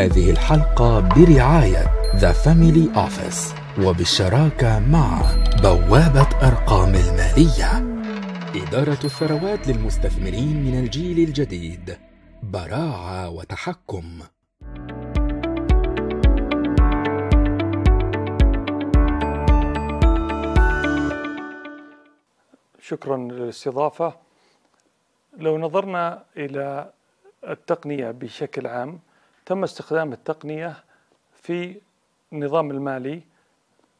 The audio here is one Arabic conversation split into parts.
هذه الحلقة برعاية ذا فاميلي اوفيس وبالشراكة مع بوابة أرقام المالية إدارة الثروات للمستثمرين من الجيل الجديد براعة وتحكم شكرا للاستضافة لو نظرنا إلى التقنية بشكل عام تم استخدام التقنية في النظام المالي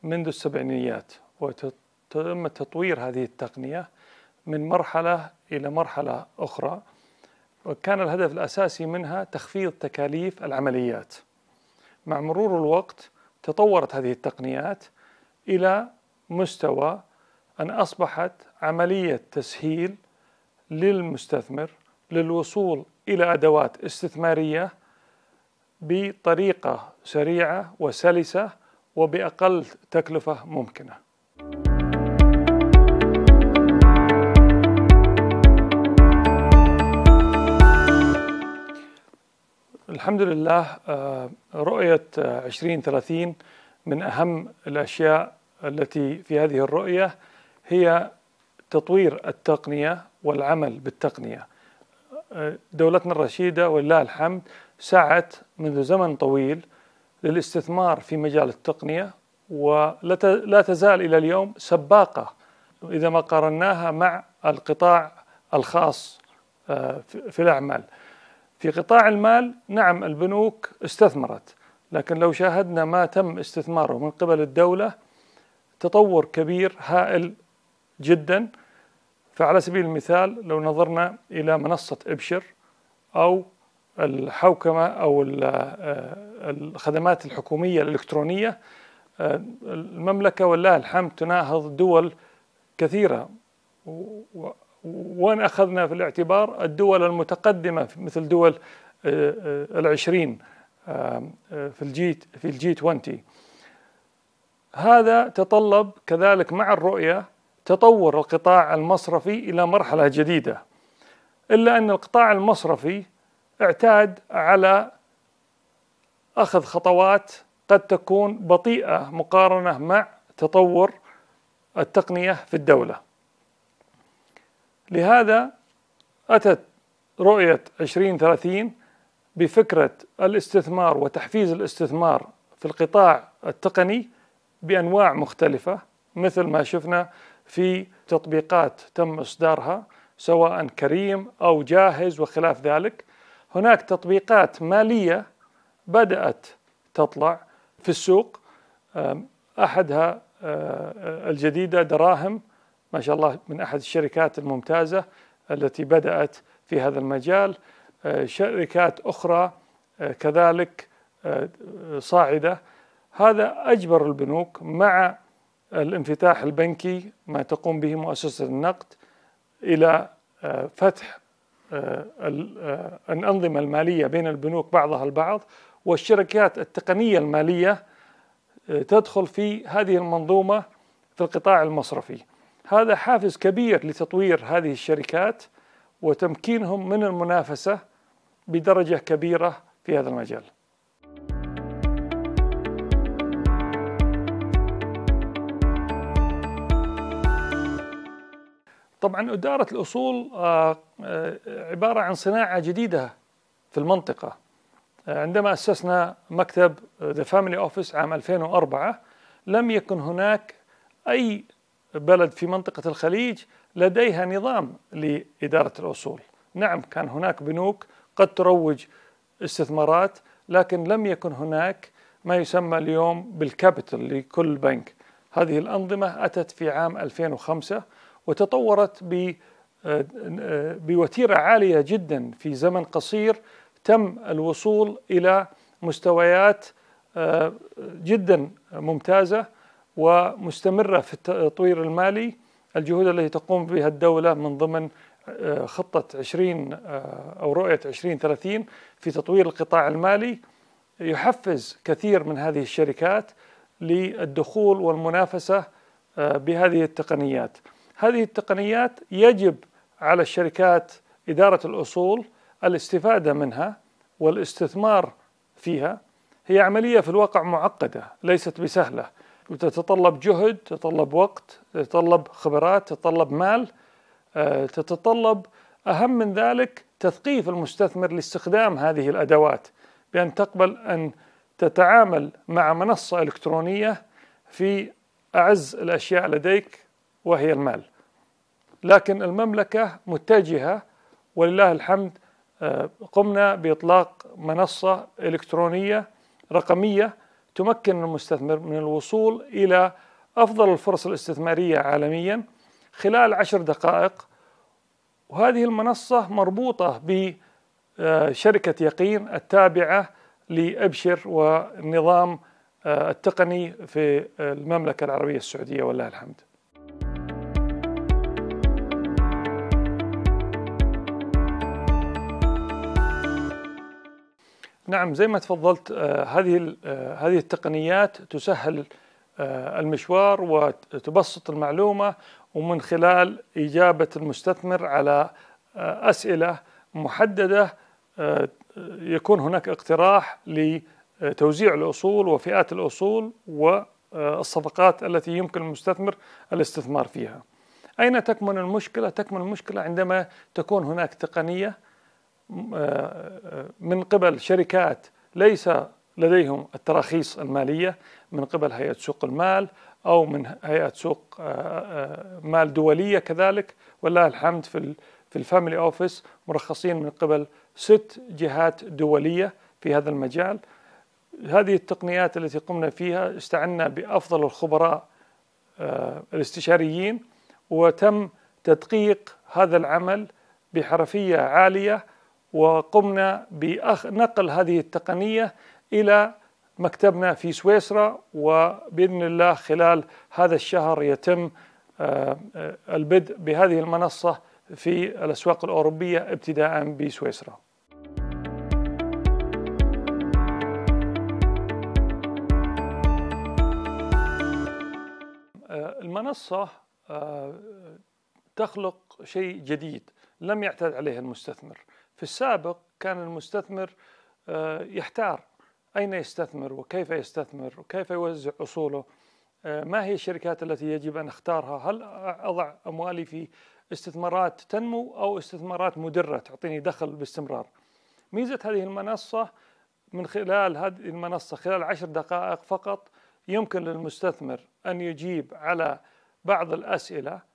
منذ السبعينيات وتم تطوير هذه التقنية من مرحلة إلى مرحلة أخرى وكان الهدف الأساسي منها تخفيض تكاليف العمليات مع مرور الوقت تطورت هذه التقنيات إلى مستوى أن أصبحت عملية تسهيل للمستثمر للوصول إلى أدوات استثمارية بطريقة سريعة وسلسة وبأقل تكلفة ممكنة الحمد لله آه، رؤية 2030 من أهم الأشياء التي في هذه الرؤية هي تطوير التقنية والعمل بالتقنية آه، دولتنا الرشيدة ولله الحمد سعت منذ زمن طويل للاستثمار في مجال التقنية ولا تزال إلى اليوم سباقة إذا ما قارناها مع القطاع الخاص آه، في الأعمال في قطاع المال نعم البنوك استثمرت لكن لو شاهدنا ما تم استثماره من قبل الدولة تطور كبير هائل جدا فعلى سبيل المثال لو نظرنا إلى منصة إبشر أو الحوكمة أو آه، الخدمات الحكومية الإلكترونية آه، المملكة ولله الحمد تناهض دول كثيرة وين أخذنا في الاعتبار الدول المتقدمة مثل دول آه، العشرين في الجي في الجي 20 هذا تطلب كذلك مع الرؤية تطور القطاع المصرفي إلى مرحلة جديدة إلا أن القطاع المصرفي اعتاد على اخذ خطوات قد تكون بطيئه مقارنه مع تطور التقنيه في الدوله. لهذا اتت رؤيه 2030 بفكره الاستثمار وتحفيز الاستثمار في القطاع التقني بانواع مختلفه مثل ما شفنا في تطبيقات تم اصدارها سواء كريم او جاهز وخلاف ذلك هناك تطبيقات مالية بدأت تطلع في السوق أحدها أه، الجديدة دراهم ما شاء الله من أحد الشركات الممتازة التي بدأت في هذا المجال أه، شركات أخرى أه، كذلك صاعدة هذا أجبر البنوك مع الانفتاح البنكي ما تقوم به مؤسسة النقد إلى فتح آه، آه، الأنظمة المالية بين البنوك بعضها البعض والشركات التقنية المالية آه، تدخل في هذه المنظومة في القطاع المصرفي هذا حافز كبير لتطوير هذه الشركات وتمكينهم من المنافسة بدرجة كبيرة في هذا المجال طبعا إدارة الأصول آه، آه، عبارة عن صناعة جديدة في المنطقة آه، عندما أسسنا مكتب The Family Office عام 2004 لم يكن هناك أي بلد في منطقة الخليج لديها نظام لإدارة الأصول نعم كان هناك بنوك قد تروج استثمارات لكن لم يكن هناك ما يسمى اليوم بالكابيتال لكل بنك هذه الأنظمة أتت في عام 2005 وتطورت آه، بوتيره عاليه جدا في زمن قصير تم الوصول الى مستويات آه، جدا ممتازه ومستمره في التطوير المالي الجهود التي تقوم بها الدوله من ضمن آه، خطه 20 او رؤيه 2030 في تطوير القطاع المالي يحفز كثير من هذه الشركات للدخول والمنافسه بهذه التقنيات. هذه التقنيات يجب على الشركات إدارة الأصول الاستفادة منها والاستثمار فيها هي عملية في الواقع معقدة ليست بسهلة وتتطلب جهد تتطلب وقت تتطلب خبرات تتطلب مال آه، تتطلب أهم من ذلك تثقيف المستثمر لاستخدام هذه الأدوات بأن تقبل أن تتعامل مع منصة إلكترونية في أعز الأشياء لديك وهي المال لكن المملكة متجهة ولله الحمد آه، قمنا بإطلاق منصة إلكترونية رقمية تمكن المستثمر من الوصول إلى أفضل الفرص الاستثمارية عالميا خلال عشر دقائق وهذه المنصة مربوطة بشركة آه، يقين التابعة لأبشر والنظام آه، التقني في المملكة العربية السعودية والله الحمد نعم زي ما تفضلت آه، هذه آه، هذه التقنيات تسهل آه، المشوار وتبسط المعلومه ومن خلال اجابه المستثمر على اسئله محدده يكون هناك اقتراح لتوزيع الاصول وفئات الاصول والصفقات التي يمكن المستثمر الاستثمار فيها. اين تكمن المشكله؟ تكمن المشكله عندما تكون هناك تقنيه من قبل شركات ليس لديهم التراخيص المالية من قبل هيئة سوق المال أو من هيئة سوق آه، آه، مال دولية كذلك ولله الحمد في في الفاميلي أوفيس مرخصين من قبل ست جهات دولية في هذا المجال هذه التقنيات التي قمنا فيها استعنا بأفضل الخبراء آه، الاستشاريين وتم تدقيق هذا العمل بحرفية عالية وقمنا بنقل هذه التقنية إلى مكتبنا في سويسرا وبإذن الله خلال هذا الشهر يتم آه، آه، البدء بهذه المنصة في الأسواق الأوروبية ابتداء بسويسرا آه، المنصة تخلق شيء جديد لم يعتد عليه المستثمر في السابق كان المستثمر آه، يحتار أين يستثمر وكيف يستثمر وكيف يوزع أصوله آه، ما هي الشركات التي يجب أن أختارها هل أضع أموالي في استثمارات تنمو أو استثمارات مدرة تعطيني دخل باستمرار ميزة هذه المنصة من خلال هذه المنصة خلال عشر دقائق فقط يمكن للمستثمر أن يجيب على بعض الأسئلة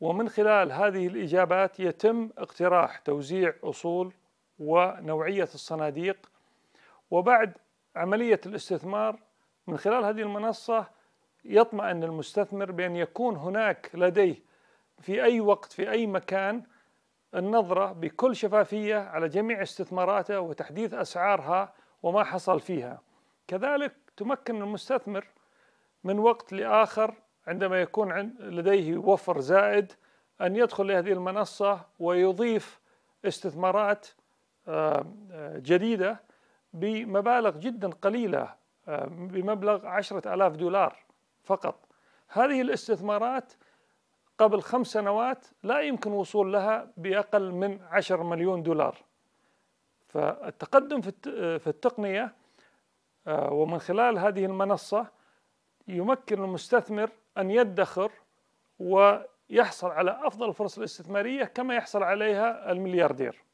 ومن خلال هذه الإجابات يتم اقتراح توزيع أصول ونوعية الصناديق وبعد عملية الاستثمار من خلال هذه المنصة يطمئن المستثمر بأن يكون هناك لديه في أي وقت في أي مكان النظرة بكل شفافية على جميع استثماراته وتحديث أسعارها وما حصل فيها كذلك تمكن المستثمر من وقت لآخر عندما يكون لديه وفر زائد أن يدخل لهذه المنصة ويضيف استثمارات آه، جديدة بمبالغ جدا قليلة بمبلغ عشرة ألاف دولار فقط هذه الاستثمارات قبل خمس سنوات لا يمكن وصول لها بأقل من عشر مليون دولار فالتقدم في آه، التقنية آه، ومن خلال هذه المنصة يمكن المستثمر أن يدخر ويحصل على أفضل الفرص الاستثمارية كما يحصل عليها الملياردير